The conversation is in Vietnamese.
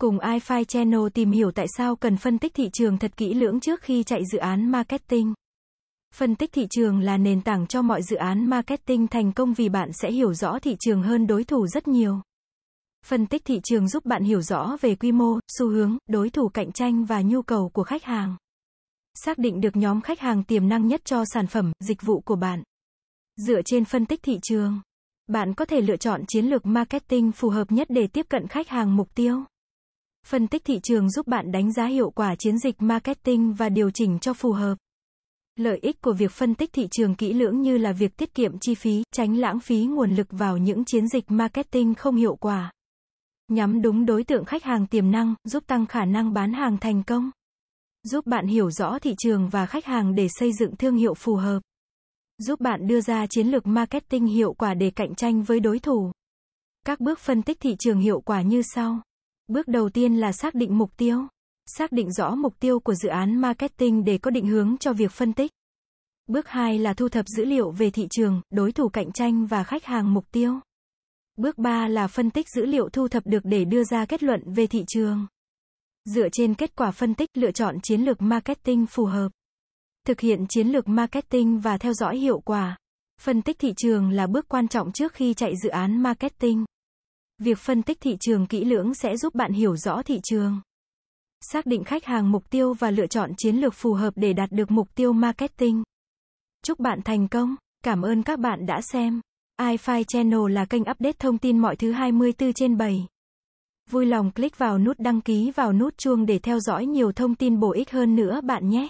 Cùng iFi Channel tìm hiểu tại sao cần phân tích thị trường thật kỹ lưỡng trước khi chạy dự án marketing. Phân tích thị trường là nền tảng cho mọi dự án marketing thành công vì bạn sẽ hiểu rõ thị trường hơn đối thủ rất nhiều. Phân tích thị trường giúp bạn hiểu rõ về quy mô, xu hướng, đối thủ cạnh tranh và nhu cầu của khách hàng. Xác định được nhóm khách hàng tiềm năng nhất cho sản phẩm, dịch vụ của bạn. Dựa trên phân tích thị trường, bạn có thể lựa chọn chiến lược marketing phù hợp nhất để tiếp cận khách hàng mục tiêu. Phân tích thị trường giúp bạn đánh giá hiệu quả chiến dịch marketing và điều chỉnh cho phù hợp. Lợi ích của việc phân tích thị trường kỹ lưỡng như là việc tiết kiệm chi phí, tránh lãng phí nguồn lực vào những chiến dịch marketing không hiệu quả. Nhắm đúng đối tượng khách hàng tiềm năng, giúp tăng khả năng bán hàng thành công. Giúp bạn hiểu rõ thị trường và khách hàng để xây dựng thương hiệu phù hợp. Giúp bạn đưa ra chiến lược marketing hiệu quả để cạnh tranh với đối thủ. Các bước phân tích thị trường hiệu quả như sau. Bước đầu tiên là xác định mục tiêu. Xác định rõ mục tiêu của dự án marketing để có định hướng cho việc phân tích. Bước 2 là thu thập dữ liệu về thị trường, đối thủ cạnh tranh và khách hàng mục tiêu. Bước 3 là phân tích dữ liệu thu thập được để đưa ra kết luận về thị trường. Dựa trên kết quả phân tích, lựa chọn chiến lược marketing phù hợp. Thực hiện chiến lược marketing và theo dõi hiệu quả. Phân tích thị trường là bước quan trọng trước khi chạy dự án marketing. Việc phân tích thị trường kỹ lưỡng sẽ giúp bạn hiểu rõ thị trường, xác định khách hàng mục tiêu và lựa chọn chiến lược phù hợp để đạt được mục tiêu marketing. Chúc bạn thành công. Cảm ơn các bạn đã xem. iFi Channel là kênh update thông tin mọi thứ 24 trên 7. Vui lòng click vào nút đăng ký vào nút chuông để theo dõi nhiều thông tin bổ ích hơn nữa bạn nhé.